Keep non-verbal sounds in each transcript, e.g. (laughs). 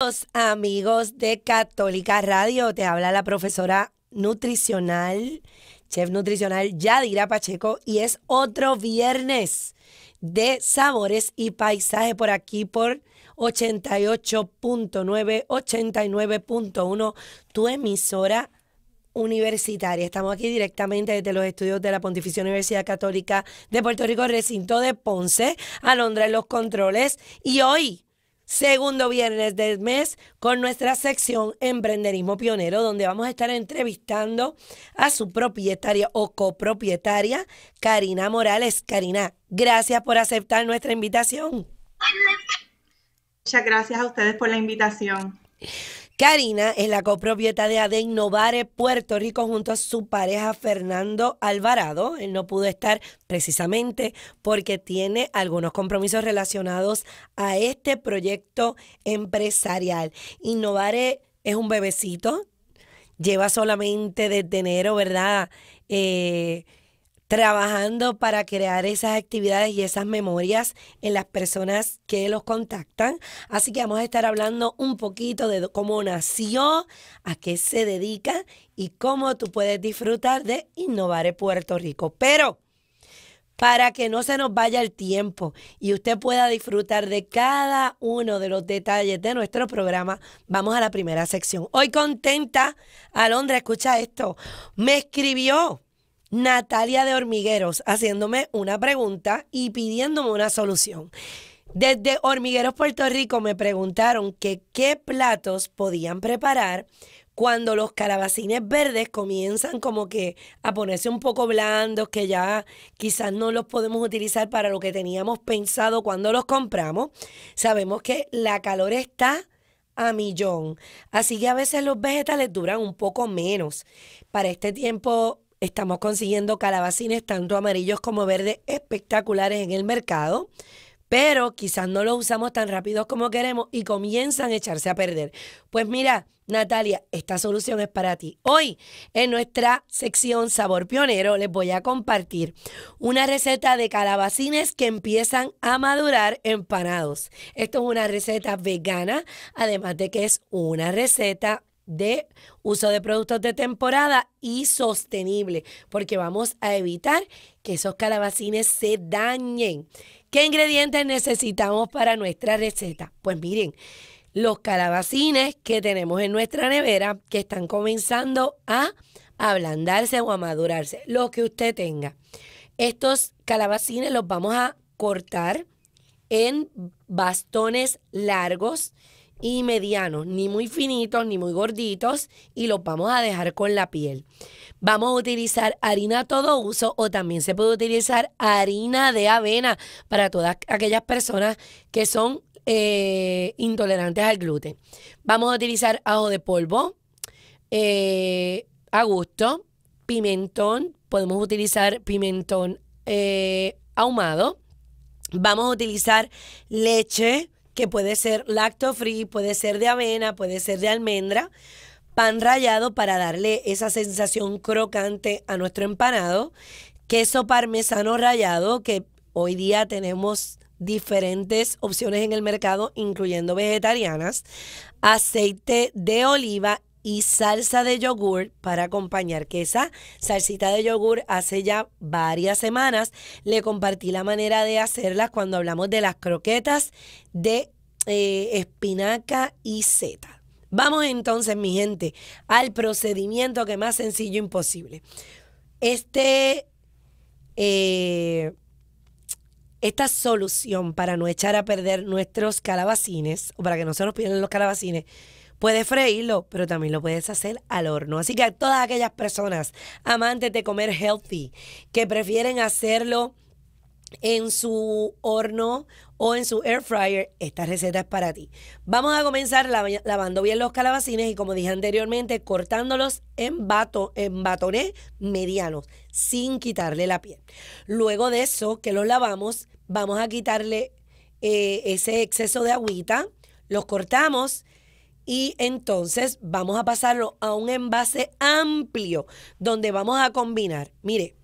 Los Amigos de Católica Radio, te habla la profesora nutricional, chef nutricional Yadira Pacheco, y es otro viernes de sabores y paisaje por aquí, por 88.9, 89.1, tu emisora universitaria. Estamos aquí directamente desde los estudios de la Pontificia Universidad Católica de Puerto Rico, recinto de Ponce, Alondra en los controles. Y hoy, segundo viernes del mes, con nuestra sección Emprenderismo Pionero, donde vamos a estar entrevistando a su propietaria o copropietaria, Karina Morales. Karina, gracias por aceptar nuestra invitación. Muchas gracias a ustedes por la invitación. Karina es la copropietaria de Innovare Puerto Rico junto a su pareja Fernando Alvarado. Él no pudo estar precisamente porque tiene algunos compromisos relacionados a este proyecto empresarial. Innovare es un bebecito, lleva solamente desde enero, ¿verdad? Eh, trabajando para crear esas actividades y esas memorias en las personas que los contactan. Así que vamos a estar hablando un poquito de cómo nació, a qué se dedica y cómo tú puedes disfrutar de Innovar Puerto Rico. Pero para que no se nos vaya el tiempo y usted pueda disfrutar de cada uno de los detalles de nuestro programa, vamos a la primera sección. Hoy contenta, Alondra, escucha esto. Me escribió Natalia de Hormigueros haciéndome una pregunta y pidiéndome una solución. Desde Hormigueros Puerto Rico me preguntaron que qué platos podían preparar cuando los calabacines verdes comienzan como que a ponerse un poco blandos, que ya quizás no los podemos utilizar para lo que teníamos pensado cuando los compramos. Sabemos que la calor está a millón, así que a veces los vegetales duran un poco menos. Para este tiempo Estamos consiguiendo calabacines tanto amarillos como verdes espectaculares en el mercado pero quizás no los usamos tan rápido como queremos y comienzan a echarse a perder. Pues mira, Natalia, esta solución es para ti. Hoy, en nuestra sección Sabor Pionero, les voy a compartir una receta de calabacines que empiezan a madurar empanados. Esto es una receta vegana, además de que es una receta de uso de productos de temporada y sostenible, porque vamos a evitar que esos calabacines se dañen. ¿Qué ingredientes necesitamos para nuestra receta? Pues miren, los calabacines que tenemos en nuestra nevera que están comenzando a ablandarse o a madurarse, lo que usted tenga. Estos calabacines los vamos a cortar en bastones largos y medianos, ni muy finitos ni muy gorditos y los vamos a dejar con la piel. Vamos a utilizar harina a todo uso o también se puede utilizar harina de avena para todas aquellas personas que son eh, intolerantes al gluten. Vamos a utilizar ajo de polvo eh, a gusto, pimentón, podemos utilizar pimentón eh, ahumado. Vamos a utilizar leche que puede ser lacto free, puede ser de avena, puede ser de almendra, pan rallado para darle esa sensación crocante a nuestro empanado, queso parmesano rallado que hoy día tenemos diferentes opciones en el mercado, incluyendo vegetarianas, aceite de oliva y salsa de yogur para acompañar, que esa salsita de yogur hace ya varias semanas le compartí la manera de hacerlas cuando hablamos de las croquetas de eh, espinaca y seta. Vamos entonces, mi gente, al procedimiento que más sencillo imposible. Este, eh, esta solución para no echar a perder nuestros calabacines, o para que no se nos pierdan los calabacines, Puedes freírlo, pero también lo puedes hacer al horno. Así que a todas aquellas personas amantes de comer healthy que prefieren hacerlo en su horno o en su air fryer, esta receta es para ti. Vamos a comenzar lavando bien los calabacines y como dije anteriormente, cortándolos en, bato en batones medianos, sin quitarle la piel. Luego de eso, que los lavamos, vamos a quitarle eh, ese exceso de agüita, los cortamos y entonces vamos a pasarlo a un envase amplio donde vamos a combinar, mire,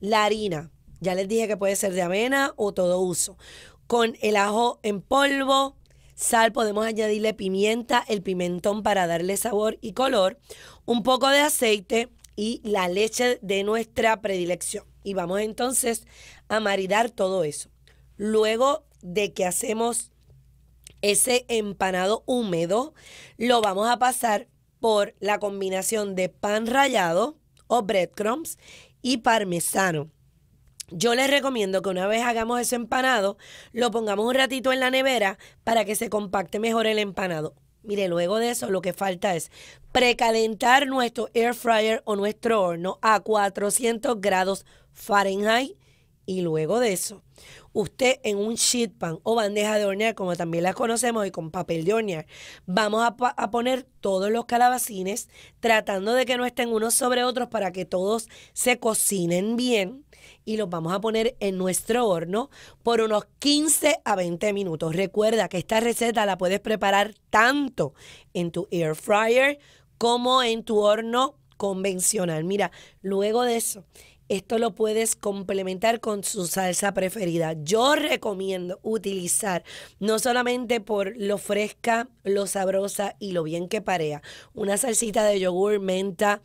la harina, ya les dije que puede ser de avena o todo uso, con el ajo en polvo, sal, podemos añadirle pimienta, el pimentón para darle sabor y color, un poco de aceite y la leche de nuestra predilección. Y vamos entonces a maridar todo eso. Luego de que hacemos ese empanado húmedo, lo vamos a pasar por la combinación de pan rallado o breadcrumbs y parmesano. Yo les recomiendo que una vez hagamos ese empanado, lo pongamos un ratito en la nevera para que se compacte mejor el empanado. Mire, luego de eso lo que falta es precalentar nuestro air fryer o nuestro horno a 400 grados Fahrenheit y luego de eso, usted en un sheet pan o bandeja de hornear, como también la conocemos, y con papel de hornear, vamos a, a, poner todos los calabacines, tratando de que no estén unos sobre otros para que todos se cocinen bien. Y los vamos a poner en nuestro horno por unos 15 a 20 minutos. Recuerda que esta receta la puedes preparar tanto en tu air fryer como en tu horno convencional. Mira, luego de eso, esto lo puedes complementar con su salsa preferida. Yo recomiendo utilizar no solamente por lo fresca, lo sabrosa y lo bien que parea, una salsita de yogur, menta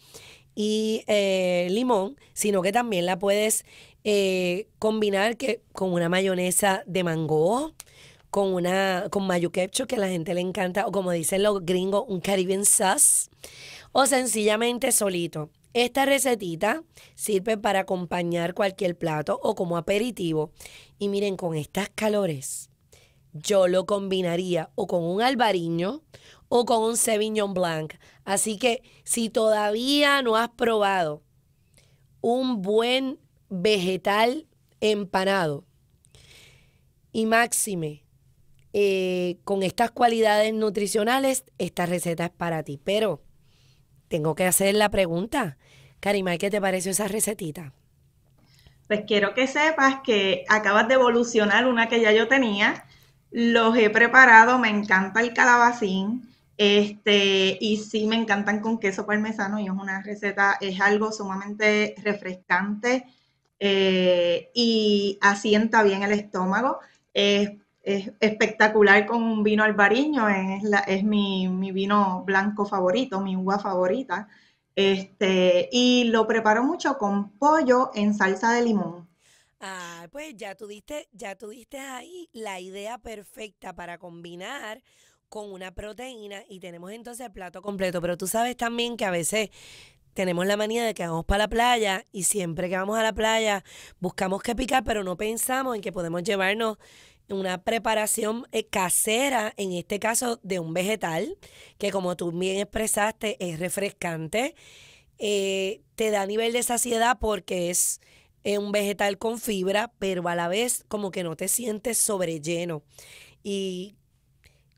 y eh, limón, sino que también la puedes eh, combinar que, con una mayonesa de mango, con una con mayo ketchup que a la gente le encanta, o como dicen los gringos, un Caribbean sauce, o sencillamente solito. Esta recetita sirve para acompañar cualquier plato o como aperitivo. Y miren, con estas calores, yo lo combinaría o con un albariño o con un Sauvignon Blanc. Así que si todavía no has probado un buen vegetal empanado y máxime, eh, con estas cualidades nutricionales, esta receta es para ti. Pero tengo que hacer la pregunta. Karima, ¿qué te pareció esa recetita? Pues quiero que sepas que acabas de evolucionar una que ya yo tenía. Los he preparado, me encanta el calabacín. Este, y sí me encantan con queso parmesano y es una receta, es algo sumamente refrescante eh, y asienta bien el estómago. Es es espectacular con un vino albariño, es, la, es mi, vino blanco favorito, mi uva favorita. Este, y lo preparo mucho con pollo en salsa de limón. Ah, pues ya tuviste, ya tuviste ahí la idea perfecta para combinar con una proteína y tenemos entonces el plato completo. Pero tú sabes también que a veces tenemos la manía de que vamos para la playa y siempre que vamos a la playa buscamos qué picar, pero no pensamos en que podemos llevarnos una preparación eh, casera, en este caso de un vegetal, que como tú bien expresaste es refrescante, eh, te da nivel de saciedad porque es un vegetal con fibra, pero a la vez como que no te sientes sobrelleno. Y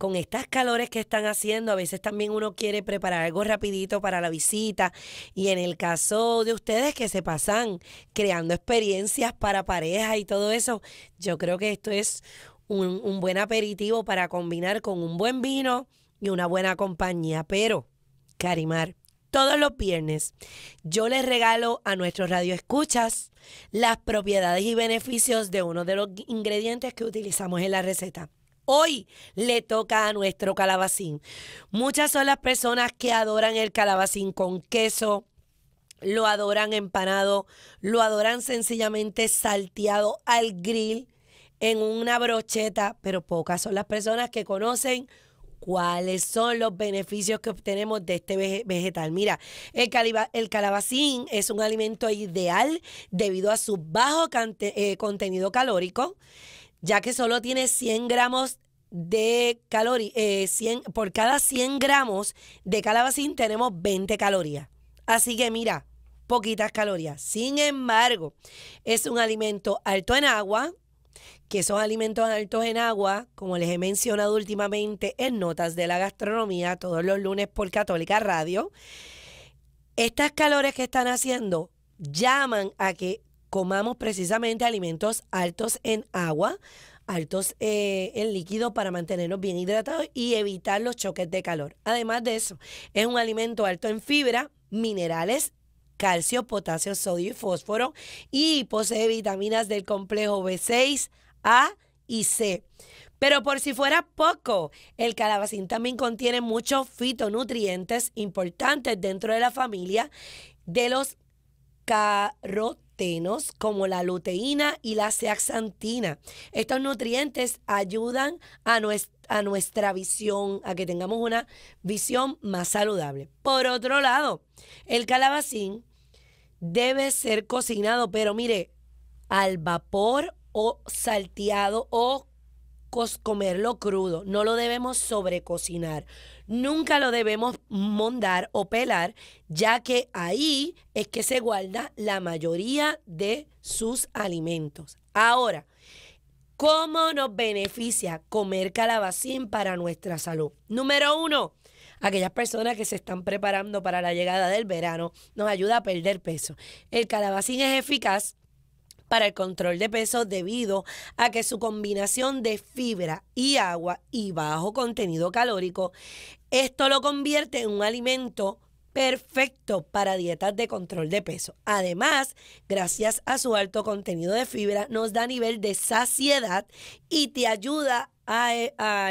con estas calores que están haciendo, a veces también uno quiere preparar algo rapidito para la visita. Y en el caso de ustedes que se pasan creando experiencias para pareja y todo eso, yo creo que esto es un, buen aperitivo para combinar con un buen vino y una buena compañía. Pero, Karimar, todos los viernes yo les regalo a nuestros radioescuchas las propiedades y beneficios de uno de los ingredientes que utilizamos en la receta. Hoy le toca a nuestro calabacín. Muchas son las personas que adoran el calabacín con queso, lo adoran empanado, lo adoran sencillamente salteado al grill en una brocheta, pero pocas son las personas que conocen cuáles son los beneficios que obtenemos de este vegetal. Mira, el, calabacín es un alimento ideal debido a su bajo eh, contenido calórico ya que solo tiene 100 gramos de calorías, eh, por cada 100 gramos de calabacín tenemos 20 calorías. Así que mira, poquitas calorías. Sin embargo, es un alimento alto en agua, que esos alimentos altos en agua, como les he mencionado últimamente en Notas de la Gastronomía, todos los lunes por Católica Radio, estas calores que están haciendo llaman a que comamos precisamente alimentos altos en agua, altos eh, en líquido para mantenernos bien hidratados y evitar los choques de calor. Además de eso, es un alimento alto en fibra, minerales, calcio, potasio, sodio y fósforo y posee vitaminas del complejo B6, A y C. Pero por si fuera poco, el calabacín también contiene muchos fitonutrientes importantes dentro de la familia de los carotenoides como la luteína y la zeaxantina. Estos nutrientes ayudan a, a nuestra visión, a que tengamos una visión más saludable. Por otro lado, el calabacín debe ser cocinado, pero mire, al vapor o salteado o comerlo crudo. No lo debemos sobrecocinar nunca lo debemos mondar o pelar, ya que ahí es que se guarda la mayoría de sus alimentos. Ahora, ¿cómo nos beneficia comer calabacín para nuestra salud? Número uno, aquellas personas que se están preparando para la llegada del verano, nos ayuda a perder peso. El calabacín es eficaz para el control de peso debido a que su combinación de fibra y agua y bajo contenido calórico, esto lo convierte en un alimento perfecto para dietas de control de peso. Además, gracias a su alto contenido de fibra, nos da nivel de saciedad y te ayuda a,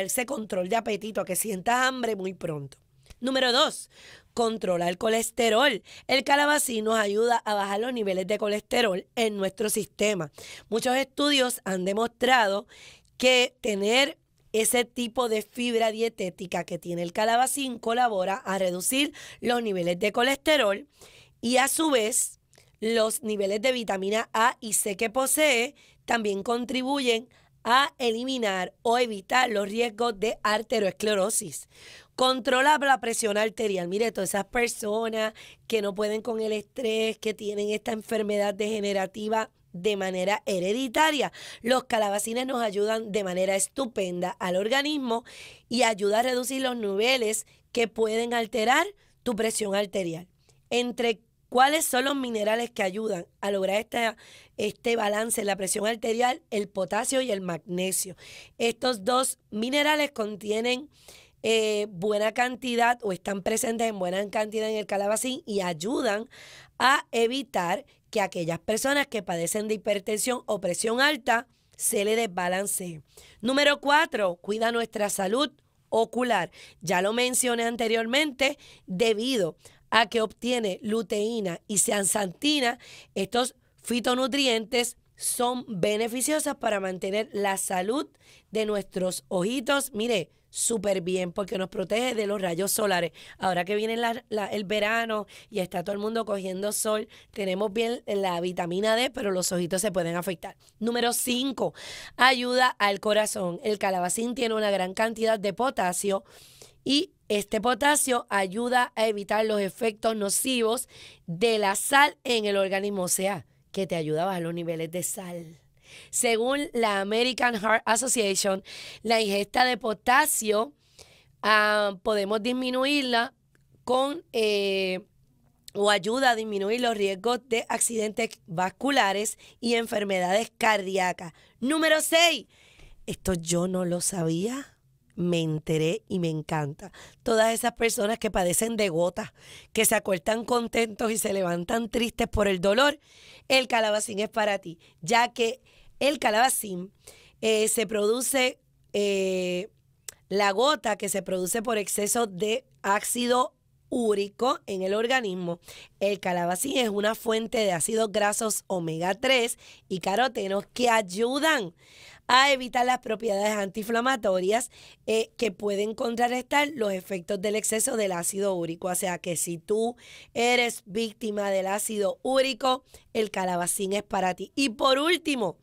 ese eh, control de apetito, a que sientas hambre muy pronto. Número dos, controla el colesterol. El calabacín nos ayuda a bajar los niveles de colesterol en nuestro sistema. Muchos estudios han demostrado que tener ese tipo de fibra dietética que tiene el calabacín colabora a reducir los niveles de colesterol y a su vez los niveles de vitamina A y C que posee también contribuyen a eliminar o evitar los riesgos de arteriosclerosis. Controla la presión arterial. Mire, todas esas personas que no pueden con el estrés, que tienen esta enfermedad degenerativa de manera hereditaria. Los calabacines nos ayudan de manera estupenda al organismo y ayuda a reducir los niveles que pueden alterar tu presión arterial. Entre cuáles son los minerales que ayudan a lograr este balance en la presión arterial, el potasio y el magnesio. Estos dos minerales contienen eh, buena cantidad o están presentes en buena cantidad en el calabacín y ayudan a evitar que aquellas personas que padecen de hipertensión o presión alta se le desbalance. Número cuatro, cuida nuestra salud ocular. Ya lo mencioné anteriormente, debido a que obtiene luteína y seansantina, estos fitonutrientes son beneficiosos para mantener la salud de nuestros ojitos. Mire, súper bien porque nos protege de los rayos solares. Ahora que viene el verano y está todo el mundo cogiendo sol, tenemos bien la vitamina D, pero los ojitos se pueden afectar. Número 5, ayuda al corazón. El calabacín tiene una gran cantidad de potasio y este potasio ayuda a evitar los efectos nocivos de la sal en el organismo, o sea, que te ayuda a bajar los niveles de sal. Según la American Heart Association, la ingesta de potasio ah, podemos disminuirla con eh, o ayuda a disminuir los riesgos de accidentes vasculares y enfermedades cardíacas. Número 6. Esto yo no lo sabía me enteré y me encanta. Todas esas personas que padecen de gotas, que se acuestan contentos y se levantan tristes por el dolor, el calabacín es para ti, ya que el calabacín, eh, se produce eh, la gota que se produce por exceso de ácido úrico en el organismo. El calabacín es una fuente de ácidos grasos omega 3 y carotenos que ayudan a evitar las propiedades antiinflamatorias eh, que pueden contrarrestar los efectos del exceso del ácido úrico. O sea que si tú eres víctima del ácido úrico, el calabacín es para ti. Y por último,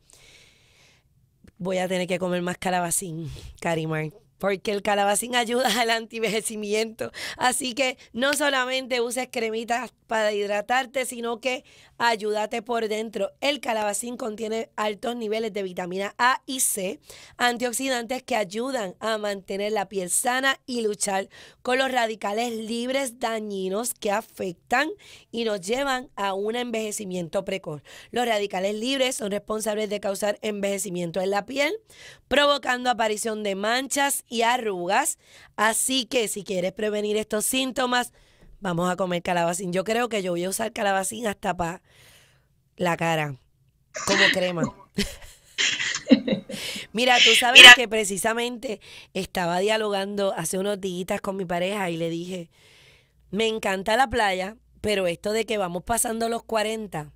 voy a tener que comer más calabacín, Karimar porque el calabacín ayuda (laughs) al antivejecimiento. Así que no solamente uses cremitas para hidratarte, sino que ayúdate por dentro. El calabacín contiene altos niveles de vitamina A y C, antioxidantes que ayudan a mantener la piel sana y luchar con los radicales libres dañinos que afectan y nos llevan a un envejecimiento precoz. Los radicales libres son responsables de causar envejecimiento en la piel, provocando aparición de manchas y arrugas. Así que si quieres prevenir estos síntomas, vamos a comer calabacín. Yo creo que yo voy a usar calabacín hasta para la cara, como crema. (laughs) Mira, tú sabes que precisamente estaba dialogando hace unos días con mi pareja y le dije, me encanta la playa, pero esto de que vamos pasando los 40.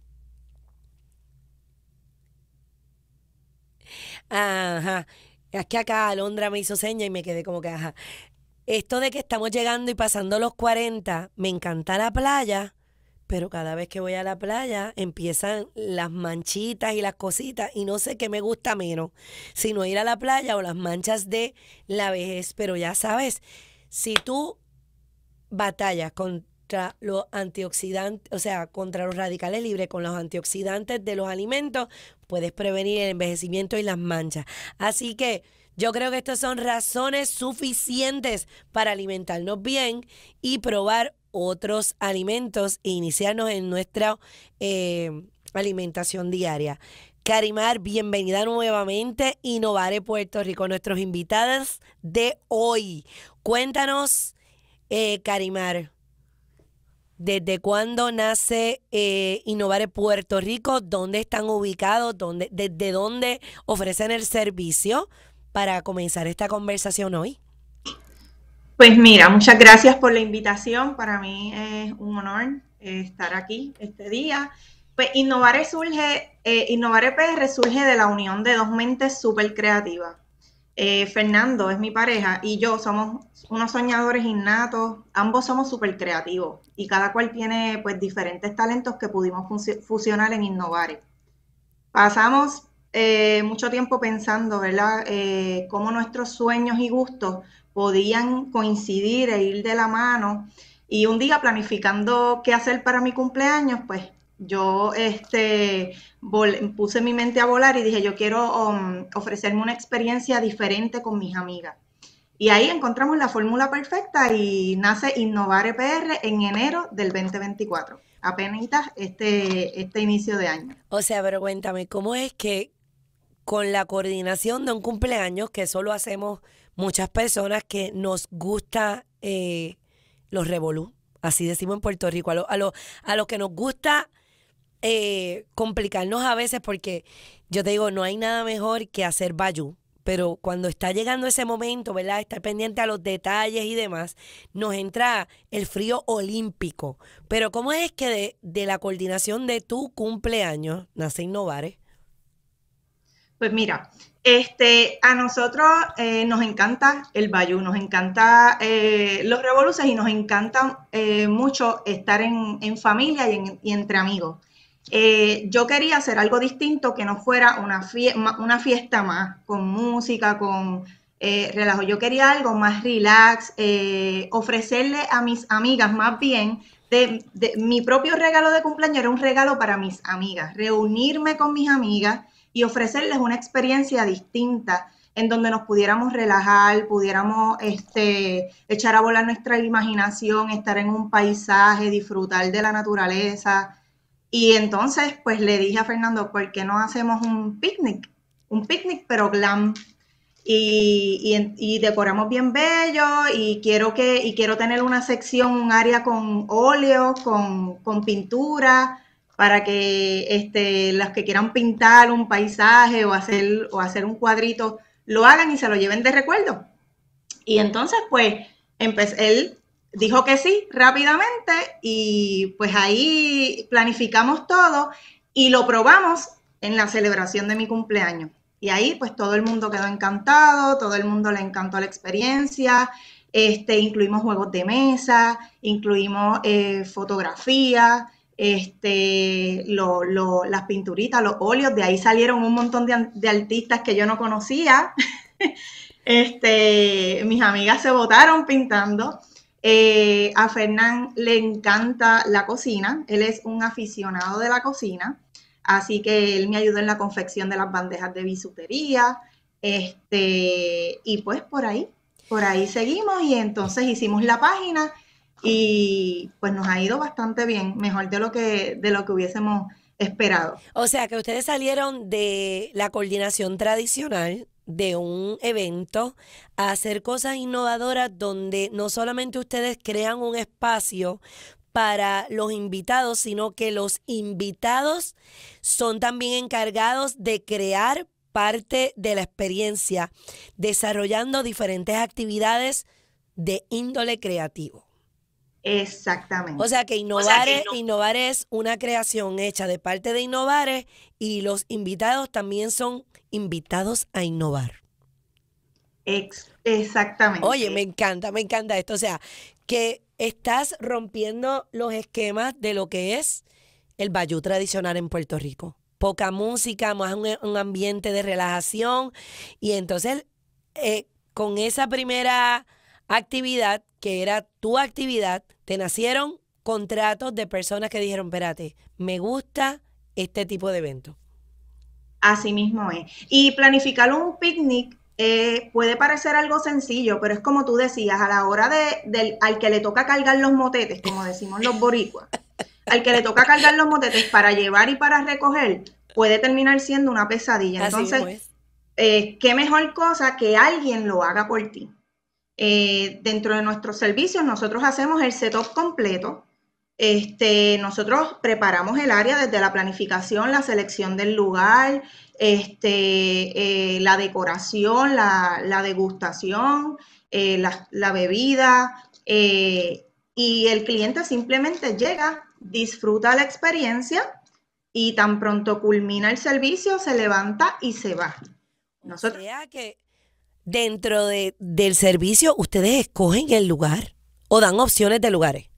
Ajá. Es que acá Alondra me hizo seña y me quedé como que, ajá. Esto de que estamos llegando y pasando los 40, me encanta la playa, pero cada vez que voy a la playa empiezan las manchitas y las cositas y no sé qué me gusta menos, sino ir a la playa o las manchas de la vejez. Pero ya sabes, si tú batallas contra los antioxidantes, o sea, contra los radicales libres con los antioxidantes de los alimentos, puedes prevenir el envejecimiento y las manchas. Así que yo creo que estas son razones suficientes para alimentarnos bien y probar otros alimentos e iniciarnos en nuestra eh, alimentación diaria. Karimar, bienvenida nuevamente. Innovare Puerto Rico, nuestros invitados de hoy. Cuéntanos, eh, Karimar. ¿Desde cuándo nace eh, Innovare Puerto Rico? ¿Dónde están ubicados? ¿Dónde, ¿Desde dónde ofrecen el servicio? Para comenzar esta conversación hoy. Pues mira, muchas gracias por la invitación. Para mí es un honor eh, estar aquí este día. Pues Innovare surge, eh, Innovare PR surge de la unión de dos mentes súper creativas. Eh, Fernando es mi pareja y yo somos unos soñadores innatos, ambos somos súper creativos y cada cual tiene pues diferentes talentos que pudimos fusionar en Innovare. Pasamos eh, mucho tiempo pensando, ¿verdad?, eh, cómo nuestros sueños y gustos podían coincidir e ir de la mano y un día planificando qué hacer para mi cumpleaños, pues yo este, puse mi mente a volar y dije, yo quiero um, ofrecerme una experiencia diferente con mis amigas. Y ahí encontramos la fórmula perfecta y nace Innovar EPR en enero del 2024, apenas este, este inicio de año. O sea, pero cuéntame, ¿cómo es que con la coordinación de un cumpleaños, que solo hacemos muchas personas que nos gusta eh, los revolú, así decimos en Puerto Rico, a, lo, a los que nos gusta eh, complicarnos a veces porque yo te digo, no hay nada mejor que hacer bayou. Pero cuando está llegando ese momento, ¿verdad? Estar pendiente a los detalles y demás, nos entra el frío olímpico. Pero ¿cómo es que de, la coordinación de tu cumpleaños nace Innovare Pues mira, este, a nosotros eh, nos encanta el bayou, nos encanta eh, los revoluces y nos encanta mucho estar en, en familia y, y, entre amigos. Eh, yo quería hacer algo distinto que no fuera una, fiesta más, con música, con eh, relajo. Yo quería algo más relax, eh, ofrecerle a mis amigas más bien. mi propio regalo de cumpleaños era un regalo para mis amigas, reunirme con mis amigas y ofrecerles una experiencia distinta en donde nos pudiéramos relajar, pudiéramos este, echar a volar nuestra imaginación, estar en un paisaje, disfrutar de la naturaleza, y entonces, pues le dije a Fernando, ¿por qué no hacemos un picnic? Un picnic, pero glam. Y, decoramos bien bello y quiero que y quiero tener una sección, un área con óleo, con, con pintura, para que este, los que quieran pintar un paisaje o hacer, o hacer un cuadrito, lo hagan y se lo lleven de recuerdo. Y entonces, pues, empecé, él dijo que sí rápidamente y pues ahí planificamos todo y lo probamos en la celebración de mi cumpleaños. Y ahí pues todo el mundo quedó encantado, todo el mundo le encantó la experiencia, este, incluimos juegos de mesa, incluimos eh, fotografía, este, lo, las pinturitas, los óleos, de ahí salieron un montón de, de artistas que yo no conocía. (laughs) este, mis amigas se votaron pintando. Eh, a Fernán le encanta la cocina, él es un aficionado de la cocina, así que él me ayudó en la confección de las bandejas de bisutería, este, y pues por ahí, por ahí seguimos y entonces hicimos la página y pues nos ha ido bastante bien, mejor de lo que, de lo que hubiésemos esperado. O sea que ustedes salieron de la coordinación tradicional de un evento a hacer cosas innovadoras donde no solamente ustedes crean un espacio para los invitados, sino que los invitados son también encargados de crear parte de la experiencia, desarrollando diferentes actividades de índole creativo. Exactamente. O sea que innovare innovar es una creación hecha de parte de Innovares y los invitados también son invitados a innovar. exactamente. Oye, me encanta, me encanta esto. O sea, que estás rompiendo los esquemas de lo que es el bayú tradicional en Puerto Rico. Poca música, más un, ambiente de relajación. Y entonces, eh, con esa primera actividad, que era tu actividad, te nacieron contratos de personas que dijeron, espérate, me gusta este tipo de evento. Así mismo es. Y planificar un picnic eh, puede parecer algo sencillo, pero es como tú decías, a la hora de, del, al que le toca cargar los motetes, como decimos los boricuas, al que le toca cargar los motetes para llevar y para recoger, puede terminar siendo una pesadilla. Entonces, eh, qué mejor cosa que alguien lo haga por ti. Eh, dentro de nuestros servicios, nosotros hacemos el setup completo. Este, nosotros preparamos el área desde la planificación, la selección del lugar, este, eh, la decoración, la, degustación, eh, la, bebida, y el cliente simplemente llega, disfruta la experiencia y tan pronto culmina el servicio, se levanta y se va. Nosotros dentro del servicio, ¿ustedes escogen el lugar o dan opciones de lugares?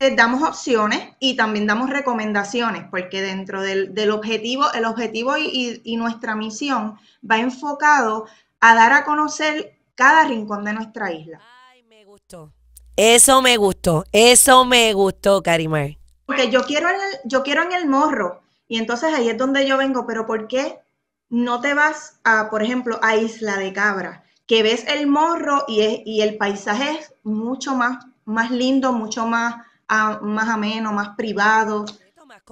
Les eh, damos opciones y también damos recomendaciones, porque dentro del, objetivo, el objetivo y, nuestra misión va enfocado a dar a conocer cada rincón de nuestra isla. Ay, me gustó. Eso me gustó, eso me gustó, Karimar. Porque yo quiero en el, yo quiero en el morro, y entonces ahí es donde yo vengo, pero ¿por qué no te vas a, por ejemplo, a Isla de Cabra, que ves el morro y, el paisaje es mucho más, más lindo, mucho más, ah, más ameno, más privado.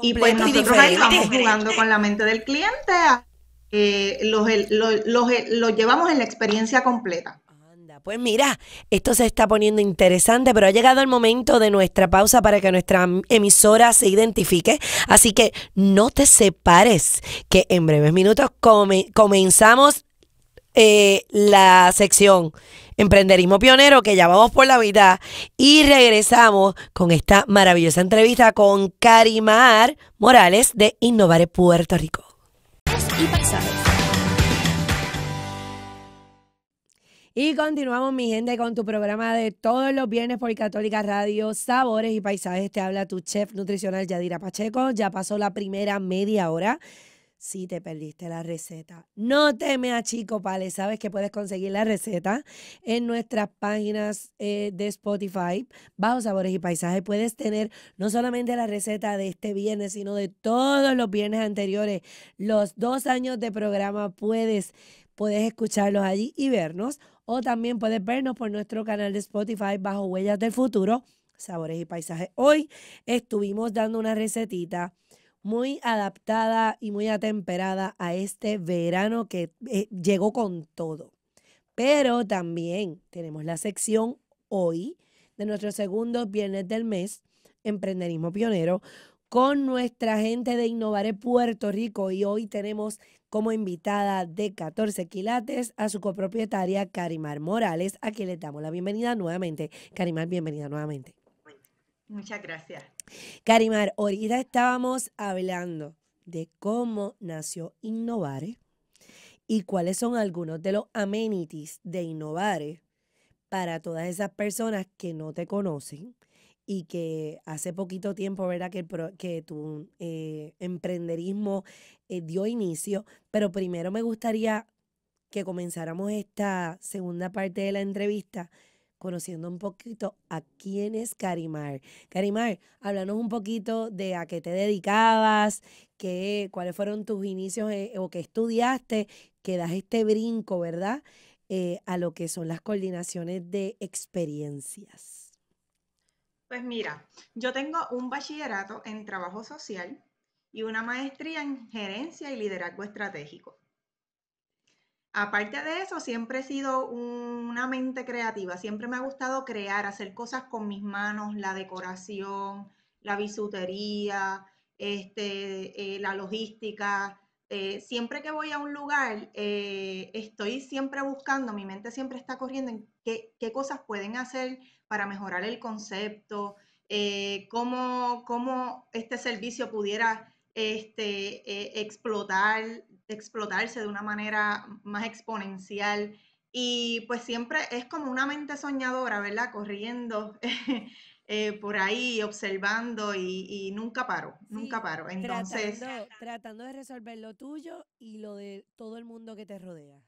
y pues nosotros estamos jugando con la mente del cliente, eh, lo llevamos en la experiencia completa. Pues mira, esto se está poniendo interesante, pero ha llegado el momento de nuestra pausa para que nuestra emisora se identifique. Así que no te separes, que en breves minutos comenzamos eh, la sección Emprenderismo Pionero, que ya vamos por la mitad, y regresamos con esta maravillosa entrevista con Karimar Morales de Innovare Puerto Rico. Y continuamos, mi gente, con tu programa de todos los viernes por Católica Radio, Sabores y Paisajes. Te habla tu chef nutricional Yadira Pacheco. Ya pasó la primera media hora. Si te perdiste la receta, no a chico, pale. Sabes que puedes conseguir la receta en nuestras páginas eh, de Spotify, bajo sabores y paisajes. Puedes tener no solamente la receta de este viernes, sino de todos los viernes anteriores. Los dos años de programa puedes, puedes escucharlos allí y vernos o también puedes vernos por nuestro canal de Spotify bajo Huellas del Futuro, Sabores y Paisajes. Hoy estuvimos dando una recetita muy adaptada y muy atemperada a este verano que eh, llegó con todo. Pero también tenemos la sección hoy de nuestro segundo viernes del mes, Emprenderismo Pionero, con nuestra gente de Innovare Puerto Rico. Y hoy tenemos como invitada de 14 quilates a su copropietaria Karimar Morales, a quien le damos la bienvenida nuevamente. Karimar, bienvenida nuevamente. Muchas gracias. Karimar, ahorita estábamos hablando de cómo nació Innovare y cuáles son algunos de los amenities de Innovare para todas esas personas que no te conocen y que hace poquito tiempo, ¿verdad? Que, que tu eh, emprenderismo eh, dio inicio, pero primero me gustaría que comenzáramos esta segunda parte de la entrevista conociendo un poquito a quién es Karimar. Karimar, háblanos un poquito de a qué te dedicabas, qué, cuáles fueron tus inicios eh, o qué estudiaste, que das este brinco, ¿verdad? a lo que son las coordinaciones de experiencias. Pues mira, yo tengo un bachillerato en trabajo social y una maestría en gerencia y liderazgo estratégico. Aparte de eso, siempre he sido una mente creativa, siempre me ha gustado crear, hacer cosas con mis manos, la decoración, la bisutería, este, eh, la logística. Eh, siempre que voy a un lugar, eh, estoy siempre buscando, mi mente siempre está corriendo en qué, qué cosas pueden hacer para mejorar el concepto, eh, cómo, este servicio pudiera este, eh, explotarse de una manera más exponencial. Y pues siempre es como una mente soñadora, ¿verdad? Corriendo. (laughs) Eh, por ahí observando y, nunca paro, nunca paro. Entonces, tratando, de resolver lo tuyo y lo de todo el mundo que te rodea.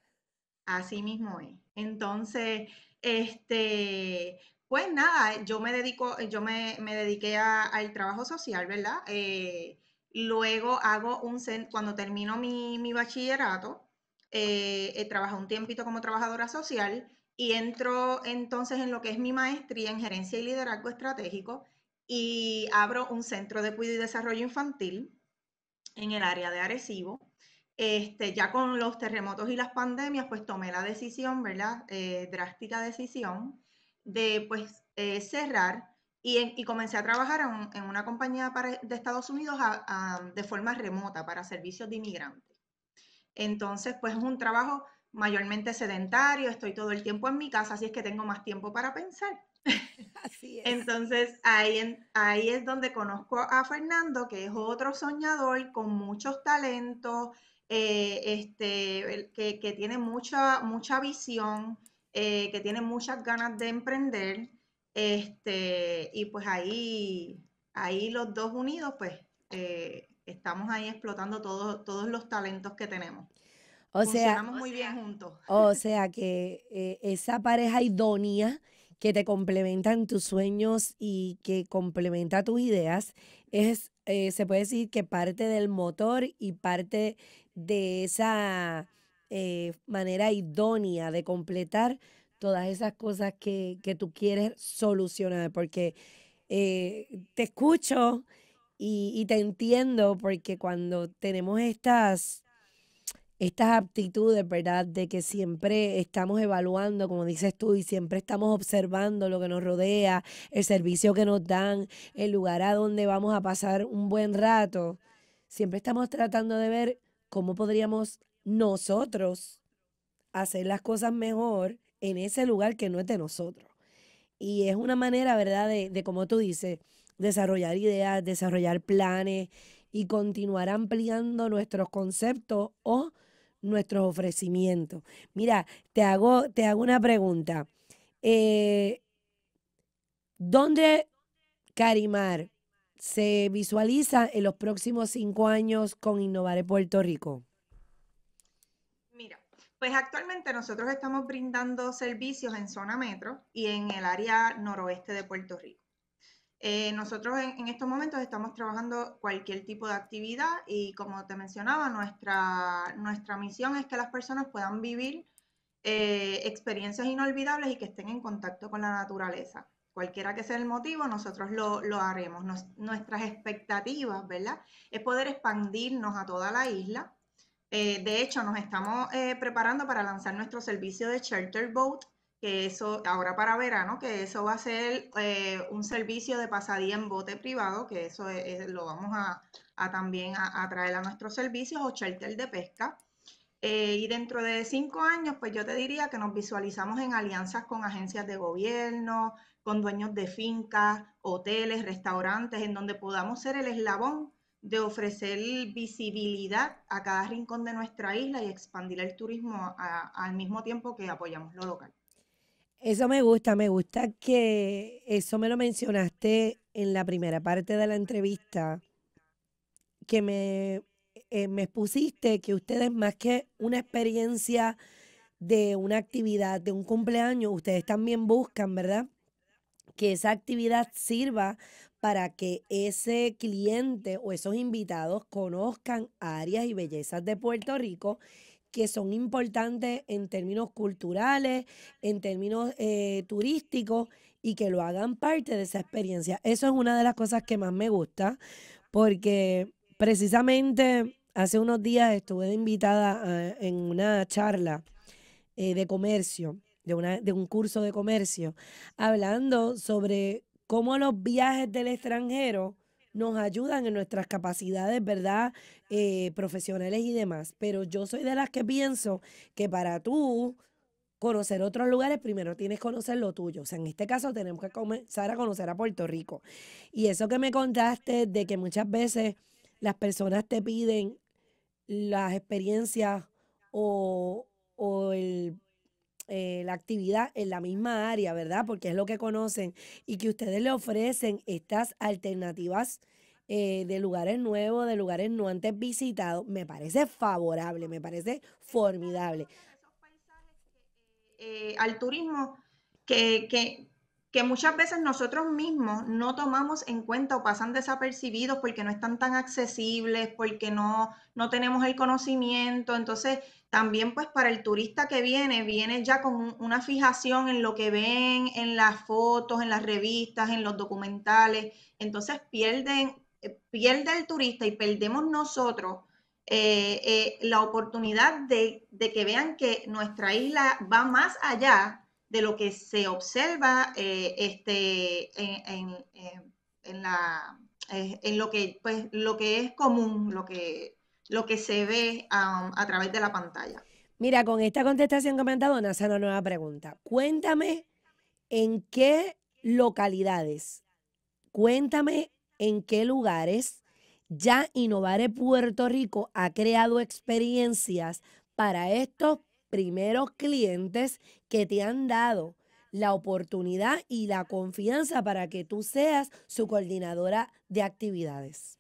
Así mismo es. Entonces, este, pues nada, eh, yo me dedico, eh, yo me, dediqué al trabajo social, ¿verdad? Eh, luego hago un cuando termino mi, bachillerato, eh, un tiempito como trabajadora social y entro entonces en lo que es mi maestría en gerencia y liderazgo estratégico y abro un centro de cuidado y desarrollo infantil en el área de Arecibo. Este, ya con los terremotos y las pandemias, pues tomé la decisión, ¿verdad? drástica decisión de pues eh, cerrar y, comencé a trabajar en, una compañía de Estados Unidos de forma remota para servicios de inmigrantes. Entonces, pues es un trabajo mayormente sedentario, estoy todo el tiempo en mi casa, así es que tengo más tiempo para pensar. (laughs) Entonces, ahí, en, ahí es donde conozco a Fernando, que es otro soñador con muchos talentos, eh, este, que, que, tiene mucha, mucha visión. Eh, que tiene muchas ganas de emprender. Este, y pues ahí, ahí los dos unidos, pues eh, estamos ahí explotando todos los talentos que tenemos. O sea, muy bien juntos. O (laughs) sea que eh, esa pareja idónea que te complementa tus sueños y que complementa tus ideas es, se puede decir que parte del motor y parte de esa eh, manera idónea de completar todas esas cosas que, tú quieres solucionar, porque eh, te escucho y, te entiendo, porque cuando tenemos estas, estas aptitudes, ¿verdad? De que siempre estamos evaluando, como dices tú, y siempre estamos observando lo que nos rodea, el servicio que nos dan, el lugar a donde vamos a pasar un buen rato, siempre estamos tratando de ver cómo podríamos nosotros hacer las cosas mejor en ese lugar que no es de nosotros. Y es una manera, ¿verdad?, de, como tú dices, desarrollar ideas, desarrollar planes y continuar ampliando nuestros conceptos o nuestros ofrecimientos. Mira, te hago, te hago una pregunta. Eh, ¿Dónde Carimar se visualiza en los próximos cinco años con Innovar Puerto Rico? Pues actualmente nosotros estamos brindando servicios en zona metro y en el área noroeste de Puerto Rico. Eh, nosotros en, estos momentos estamos trabajando cualquier tipo de actividad y como te mencionaba, nuestra, nuestra misión es que las personas puedan vivir eh, experiencias inolvidables y que estén en contacto con la naturaleza. Cualquiera que sea el motivo, nosotros lo, lo haremos. nuestras expectativas, ¿verdad? Es poder expandirnos a toda la isla eh, de hecho, nos estamos eh, preparando para lanzar nuestro servicio de Charter Boat, que eso ahora para verano, que eso va a ser eh, un servicio de pasadía en bote privado, que eso lo vamos a, también a, a, traer a nuestros servicios o charter de pesca. y dentro de cinco años, pues yo te diría que nos visualizamos en alianzas con agencias de gobierno, con dueños de fincas, hoteles, restaurantes, en donde podamos ser el eslabón de ofrecer visibilidad a cada rincón de nuestra isla y expandir el turismo al mismo tiempo que apoyamos lo local. Eso me gusta, me gusta que eso me lo mencionaste en la primera parte de la entrevista, que me, eh, me expusiste que ustedes más que una experiencia de una actividad, de un cumpleaños, ustedes también buscan, ¿verdad? Que esa actividad sirva para que ese cliente o esos invitados conozcan áreas y bellezas de Puerto Rico que son importantes en términos culturales, en términos eh, turísticos y que lo hagan parte de esa experiencia. Eso es una de las cosas que más me gusta porque precisamente hace unos días estuve invitada eh, en una charla eh, de comercio, de, una, de un curso de comercio, hablando sobre cómo los viajes del extranjero nos ayudan en nuestras capacidades, ¿verdad? Eh, profesionales y demás. Pero yo soy de las que pienso que para tú conocer otros lugares, primero tienes que conocer lo tuyo. O sea, en este caso tenemos que comenzar a conocer a Puerto Rico. Y eso que me contaste de que muchas veces las personas te piden las experiencias o, o el eh, la actividad en la misma área, ¿verdad? Porque es lo que conocen y que ustedes le ofrecen estas alternativas eh, de lugares nuevos, de lugares no antes visitados, me parece favorable, me parece formidable. Eh, al turismo que, que, que muchas veces nosotros mismos no tomamos en cuenta o pasan desapercibidos porque no están tan accesibles, porque no, no tenemos el conocimiento. Entonces, también pues para el turista que viene, viene ya con una fijación en lo que ven, en las fotos, en las revistas, en los documentales. Entonces, pierden, eh, pierde el turista y perdemos nosotros eh, eh, la oportunidad de, de que vean que nuestra isla va más allá de lo que se observa eh, este, en, en, en, la, eh, en, lo, que, pues, lo que es común, lo que, lo que se ve um, a través de la pantalla. Mira, con esta contestación que me han dado, nace una nueva pregunta. Cuéntame en qué localidades, cuéntame en qué lugares ya Innovare Puerto Rico ha creado experiencias para estos primeros clientes que te han dado la oportunidad y la confianza para que tú seas su coordinadora de actividades?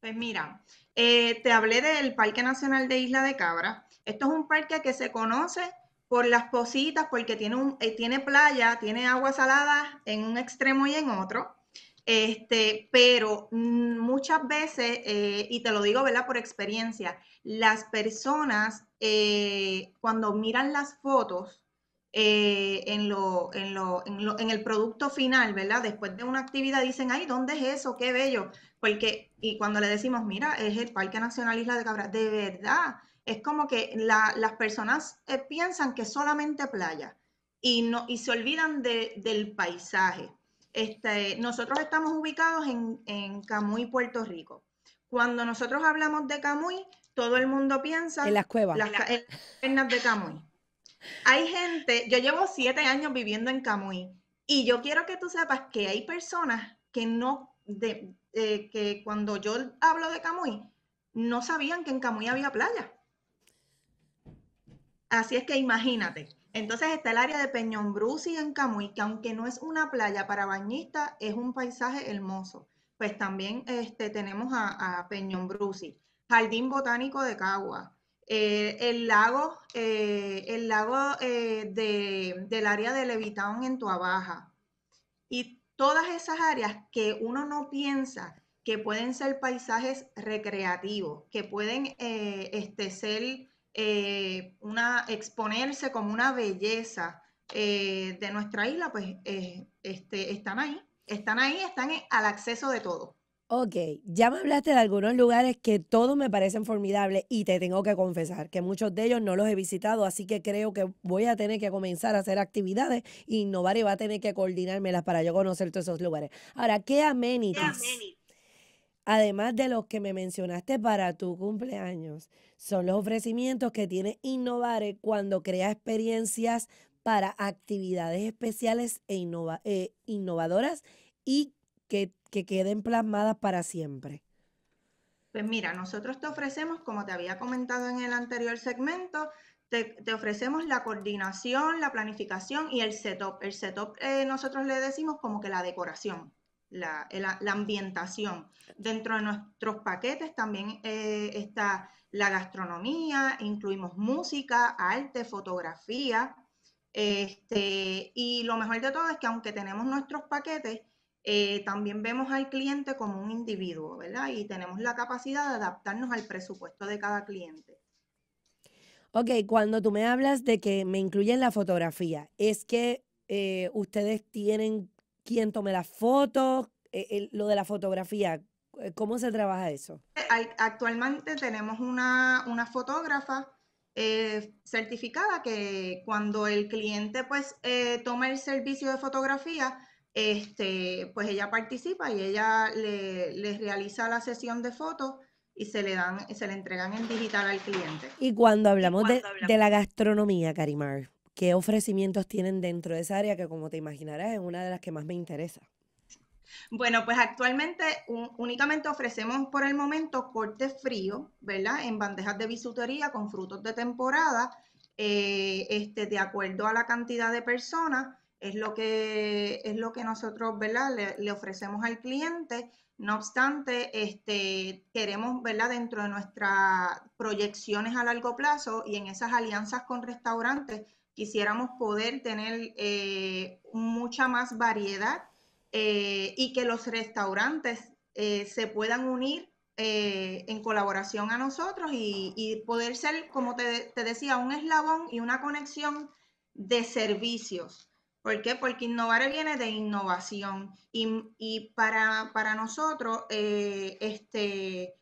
Pues mira, eh, te hablé del Parque Nacional de Isla de Cabra. Esto es un parque que se conoce por las positas porque tiene, un, eh, tiene playa, tiene agua salada en un extremo y en otro. Este, pero mm, muchas veces, eh, y te lo digo, ¿verdad? Por experiencia, las personas eh, cuando miran las fotos eh, en, en, el producto final, ¿verdad? Después de una actividad dicen, ay, ¿dónde es eso? Qué bello. Porque, y cuando le decimos, mira, es el Parque Nacional Isla de Cabra, de verdad, es como que las personas piensan que solamente playa y, no, y se olvidan del paisaje. Este, nosotros estamos ubicados en, Camuy, Puerto Rico. Cuando nosotros hablamos de Camuy, todo el mundo piensa en las cuevas, las, en de Camuy. Hay gente, yo llevo siete años viviendo en Camuy y yo quiero que tú sepas que hay personas que no, eh, que cuando yo hablo de Camuy, no sabían que en Camuy había playa. Así es que imagínate. Entonces está el área de Peñón Brusi en Camuy, que aunque no es una playa para bañistas, es un paisaje hermoso. Pues también este, tenemos a, Peñón Brusi, Jardín Botánico de Cagua, eh, el lago, eh, el lago eh, del área de Levitón en Tuabaja. Y todas esas áreas que uno no piensa que pueden ser paisajes recreativos, que pueden este, ser eh, una, exponerse como una belleza eh, de nuestra isla, pues eh, este, están ahí, están ahí, están al acceso de todo. Ok, ya me hablaste de algunos lugares que todos me parecen formidables y te tengo que confesar que muchos de ellos no los he visitado, así que creo que voy a tener que comenzar a hacer actividades, innovar y va a tener que coordinármelas para yo conocer todos esos lugares. Ahora, ¿qué ¿Qué amenities? Además de los que me mencionaste para tu cumpleaños, son los ofrecimientos que tiene Innovare cuando crea experiencias para actividades especiales e eh, innovadoras y que, queden plasmadas para siempre. Pues mira, nosotros te ofrecemos, como te había comentado en el anterior segmento, te, ofrecemos la coordinación, la planificación y el setup. El setup eh, nosotros le decimos como que la decoración. Eh, la, ambientación. Dentro de nuestros paquetes también eh, está la gastronomía, incluimos música, arte, fotografía. Este, y lo mejor de todo es que aunque tenemos nuestros paquetes, eh, también vemos al cliente como un individuo, ¿verdad? Y tenemos la capacidad de adaptarnos al presupuesto de cada cliente. Ok, cuando tú me hablas de que me incluyen la fotografía, es que ustedes tienen quién tome las fotos, eh, lo de la fotografía, eh, ¿cómo se trabaja eso? Actualmente tenemos una, una fotógrafa eh, certificada que cuando el cliente pues toma el servicio de fotografía, este, pues ella participa y ella le, realiza la sesión de fotos y se le dan, se le entregan en digital al cliente. Y cuando hablamos, de, de la gastronomía, Karimar, qué ofrecimientos tienen dentro de esa área que como te imaginarás es una de las que más me interesa. Bueno, pues actualmente únicamente ofrecemos por el momento cortes frío, ¿verdad? En bandejas de bisutería con frutos de temporada, eh, este, de acuerdo a la cantidad de personas, es lo que, es lo que nosotros, ¿verdad? Le, ofrecemos al cliente. No obstante, este, queremos, ¿verdad? Dentro de nuestras proyecciones a largo plazo y en esas alianzas con restaurantes, quisiéramos poder tener eh, mucha más variedad eh, y que los restaurantes eh, se puedan unir en colaboración a nosotros y, poder ser, como te, decía, un eslabón y una conexión de servicios. ¿Por qué? Porque innovar viene de innovación y, para, para nosotros, este,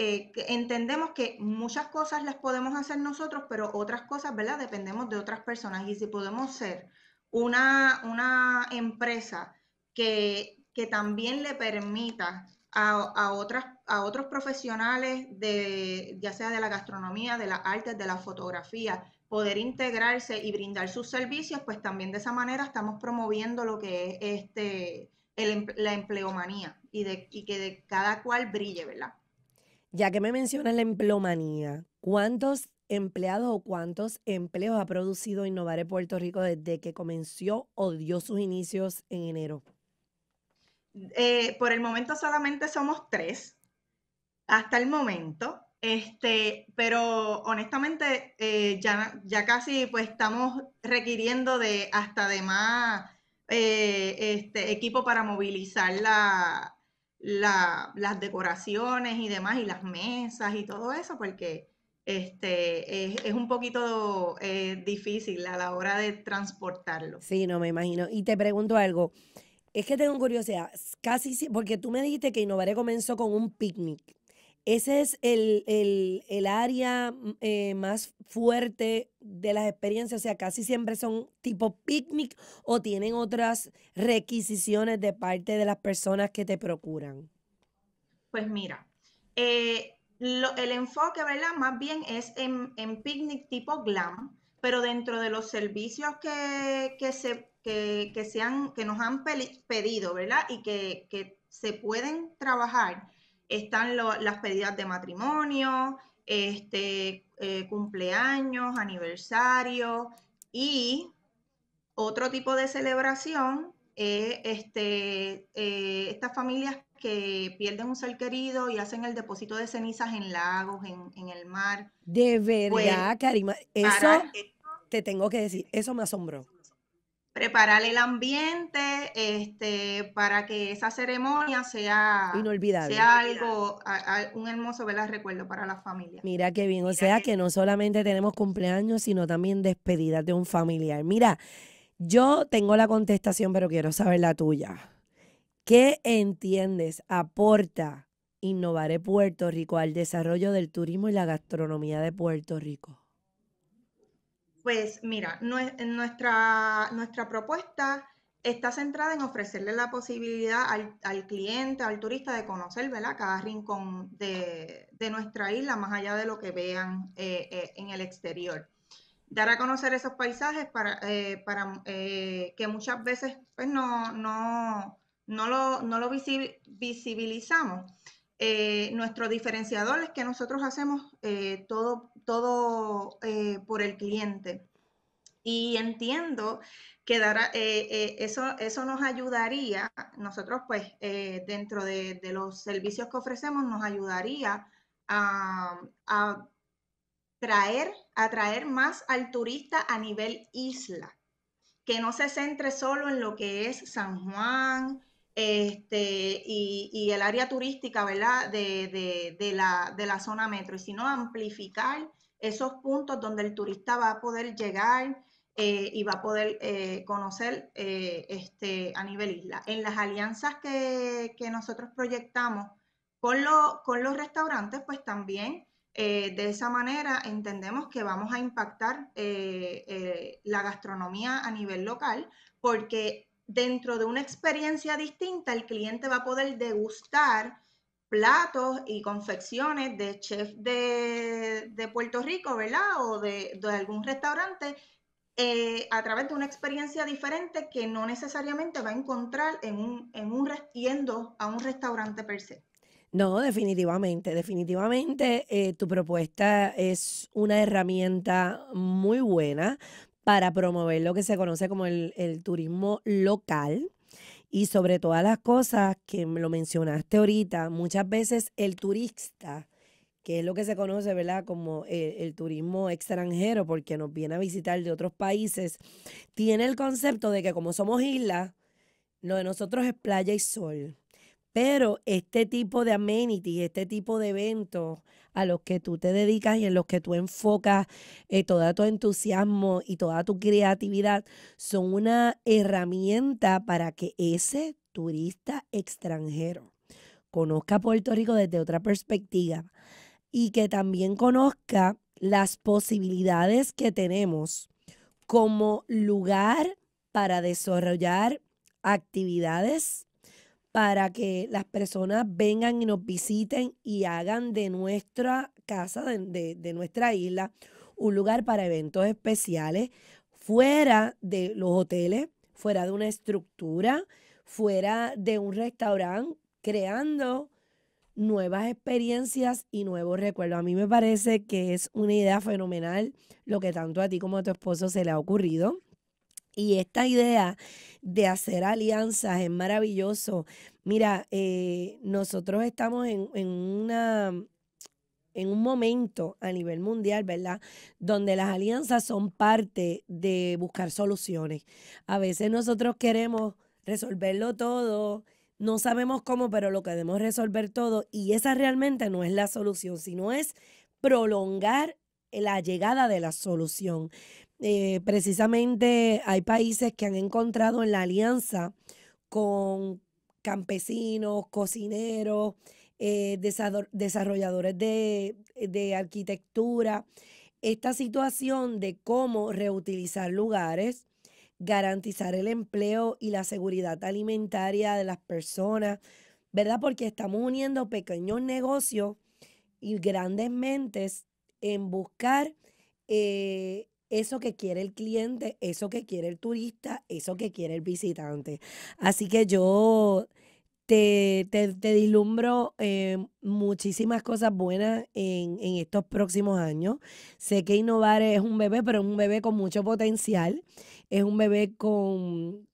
eh, entendemos que muchas cosas las podemos hacer nosotros, pero otras cosas, ¿verdad? Dependemos de otras personas. Y si podemos ser una, empresa que, que también le permita a, otras, a otros profesionales, de, ya sea de la gastronomía, de las artes, de la fotografía, poder integrarse y brindar sus servicios, pues también de esa manera estamos promoviendo lo que es este, em, la empleomanía y, de, y que de cada cual brille, ¿verdad? Ya que me mencionas la emplomanía, ¿cuántos empleados o cuántos empleos ha producido Innovare Puerto Rico desde que comenzó o dio sus inicios en enero? Eh, por el momento solamente somos tres, hasta el momento. Este, pero honestamente eh, ya, ya casi pues estamos requiriendo de hasta de más eh, este, equipo para movilizar la, la, las decoraciones y demás, y las mesas y todo eso, porque este, es, un poquito eh, difícil a la hora de transportarlo. Sí, no me imagino. Y te pregunto algo. Es que tengo curiosidad, casi porque tú me dijiste que Innovaré comenzó con un picnic. Ese es el, área mm, eh, más fuerte de las experiencias, o sea, casi siempre son tipo picnic o tienen otras requisiciones de parte de las personas que te procuran. Pues mira, eh, el enfoque, ¿verdad? Más bien es en, picnic tipo glam, pero dentro de los servicios que, se, que nos han pedido, ¿verdad? Y que, que se pueden trabajar están las pedidas de matrimonio, este, eh, cumpleaños, aniversario y otro tipo de celebración este, eh, estas familias que pierden un ser querido y hacen el depósito de cenizas en lagos, en, el mar. De verdad, pues, Karima, eso te tengo que decir, eso me asombró preparar el ambiente este, para que esa ceremonia sea, Inolvidable. algo, un hermoso velar recuerdo para la familia. Mira qué bien, o sea que... no solamente tenemos cumpleaños, sino también despedidas de un familiar. Mira, yo tengo la contestación, pero quiero saber la tuya. ¿Qué entiendes aporta Innovare Puerto Rico al desarrollo del turismo y la gastronomía de Puerto Rico? Pues mira, nuestra, nuestra propuesta está centrada en ofrecerle la posibilidad al, cliente, al turista, de conocer cada rincón de, nuestra isla, más allá de lo que vean eh, eh, en el exterior. Dar a conocer esos paisajes para, eh, para que muchas veces pues, no, no, no lo, no lo visibilizamos. nuestro diferenciador es que nosotros hacemos todo todo eh, por el cliente. Y entiendo que eh, eh, eso, eso nos ayudaría, nosotros pues dentro de, los servicios que ofrecemos nos ayudaría a, traer, atraer más al turista a nivel isla, que no se centre solo en lo que es San Juan, este, y, el área turística, ¿verdad? De, la, zona metro, y sino amplificar esos puntos donde el turista va a poder llegar eh, y va a poder eh, conocer eh, este, a nivel isla. En las alianzas que, nosotros proyectamos con, con los restaurantes, pues también de esa manera entendemos que vamos a impactar la gastronomía a nivel local, porque dentro de una experiencia distinta, el cliente va a poder degustar platos y confecciones de chef de, Puerto Rico, ¿verdad? O de, algún restaurante eh, a través de una experiencia diferente que no necesariamente va a encontrar en un, en yendo a un restaurante per se. No, definitivamente, definitivamente eh, tu propuesta es una herramienta muy buena para promover lo que se conoce como el, turismo local. Y sobre todas las cosas que me lo mencionaste ahorita, muchas veces el turista, que es lo que se conoce, ¿verdad? Como el, el, turismo extranjero, porque nos viene a visitar de otros países, tiene el concepto de que como somos islas, lo de nosotros es playa y sol. Pero este tipo de amenities, este tipo de eventos a los que tú te dedicas y en los que tú enfocas eh, todo tu entusiasmo y toda tu creatividad, son una herramienta para que ese turista extranjero conozca Puerto Rico desde otra perspectiva y que también conozca las posibilidades que tenemos como lugar para desarrollar actividades para que las personas vengan y nos visiten y hagan de nuestra casa, de, nuestra isla, un lugar para eventos especiales, fuera de los hoteles, fuera de una estructura, fuera de un restaurante, creando nuevas experiencias y nuevos recuerdos. A mí me parece que es una idea fenomenal lo que tanto a ti como a tu esposo se le ha ocurrido. Y esta idea de hacer alianzas es maravilloso. Mira, eh, nosotros estamos en, una en un momento a nivel mundial, ¿verdad? Donde las alianzas son parte de buscar soluciones. A veces nosotros queremos resolverlo todo, no sabemos cómo, pero lo queremos resolver todo y esa realmente no es la solución, sino es prolongar la llegada de la solución. Eh, precisamente hay países que han encontrado en la alianza con campesinos, cocineros, eh, desarrolladores de, arquitectura, esta situación de cómo reutilizar lugares, garantizar el empleo y la seguridad alimentaria de las personas, ¿verdad? Porque estamos uniendo pequeños negocios y grandes mentes en buscar eh, eso que quiere el cliente, eso que quiere el turista, eso que quiere el visitante. Así que yo te, te, eh, muchísimas cosas buenas en, en, estos próximos años. Sé que innovar es un bebé, pero es un bebé con mucho potencial. Es un bebé con,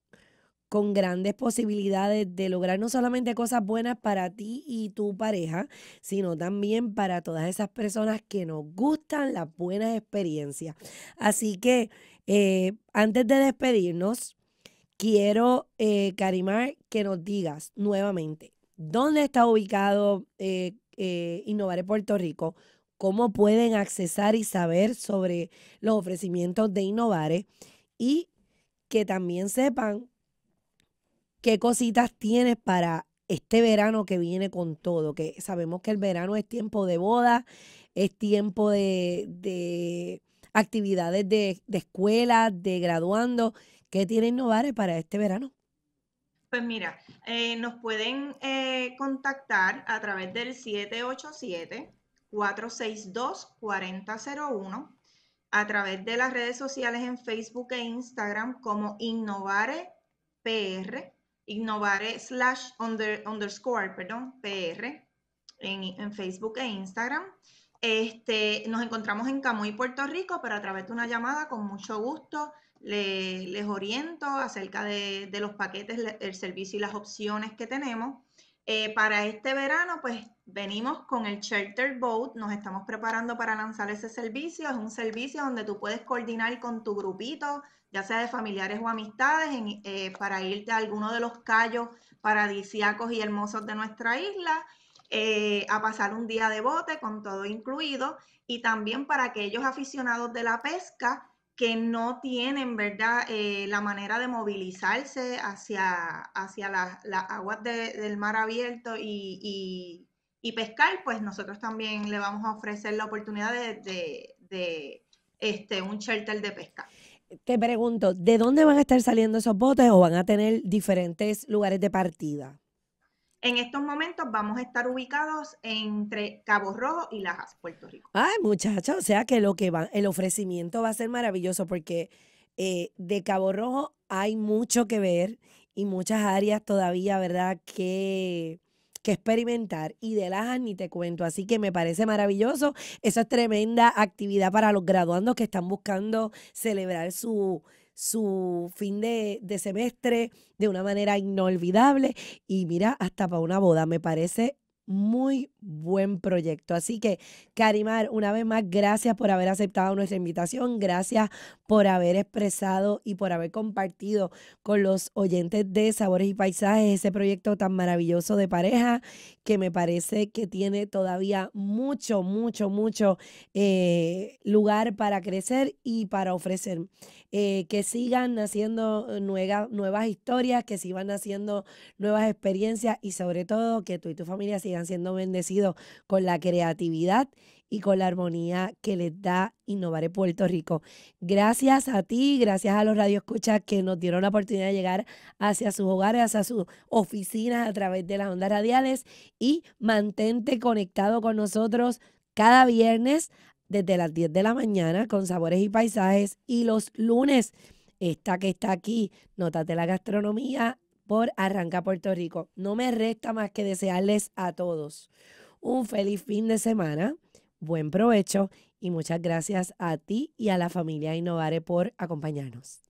con grandes posibilidades de lograr no solamente cosas buenas para ti y tu pareja, sino también para todas esas personas que nos gustan las buenas experiencias. Así que eh, antes de despedirnos, quiero, Karimar, eh, que nos digas nuevamente dónde está ubicado eh, Innovare Puerto Rico, cómo pueden accesar y saber sobre los ofrecimientos de Innovare y que también sepan ¿Qué cositas tienes para este verano que viene con todo? Que sabemos que el verano es tiempo de boda, es tiempo de, actividades de, escuela, de graduando. ¿Qué tiene Innovare para este verano? Pues mira, eh, nos pueden eh, contactar a través del 787-462-4001, a través de las redes sociales en Facebook e Instagram como Innovare PR Innovare slash underscore, perdón, PR, en, Facebook e Instagram. Este, nos encontramos en Camuy, Puerto Rico, pero a través de una llamada, con mucho gusto, les oriento acerca de, los paquetes, el servicio y las opciones que tenemos. Eh, para este verano, pues venimos con el charter Boat, nos estamos preparando para lanzar ese servicio. Es un servicio donde tú puedes coordinar con tu grupito ya sea de familiares o amistades, eh, para irte a alguno de los callos paradisíacos y hermosos de nuestra isla, eh, a pasar un día de bote con todo incluido, y también para aquellos aficionados de la pesca que no tienen, ¿verdad?, eh, la manera de movilizarse hacia, hacia las aguas del mar abierto y, pescar, pues nosotros también le vamos a ofrecer la oportunidad de, este, un shelter de pesca te pregunto, ¿de dónde van a estar saliendo esos botes o van a tener diferentes lugares de partida? En estos momentos vamos a estar ubicados entre Cabo Rojo y Lajas, Puerto Rico. Ay, muchachos, o sea que lo que va, el ofrecimiento va a ser maravilloso porque eh, de Cabo Rojo hay mucho que ver y muchas áreas todavía, ¿verdad? Que que experimentar y de las ni te cuento. Así que me parece maravilloso. Esa es tremenda actividad para los graduandos que están buscando celebrar su su fin de, de semestre de una manera inolvidable y mira, hasta para una boda, me parece muy buen proyecto. Así que, Karimar, una vez más, gracias por haber aceptado nuestra invitación, gracias por haber expresado y por haber compartido con los oyentes de Sabores y Paisajes ese proyecto tan maravilloso de pareja que me parece que tiene todavía mucho, mucho, mucho eh, lugar para crecer y para ofrecer. Eh, que sigan naciendo eh, nuevas historias, que sigan naciendo nuevas experiencias y sobre todo que tú y tu familia sigan siendo bendecidos con la creatividad y con la armonía que les da Innovar en Puerto Rico. Gracias a ti, gracias a los Escuchas que nos dieron la oportunidad de llegar hacia sus hogares, hacia sus oficinas a través de las ondas radiales y mantente conectado con nosotros cada viernes desde las 10 de la mañana con sabores y paisajes y los lunes esta que está aquí, de la Gastronomía, por Arranca Puerto Rico. No me resta más que desearles a todos un feliz fin de semana, buen provecho y muchas gracias a ti y a la familia Innovare por acompañarnos.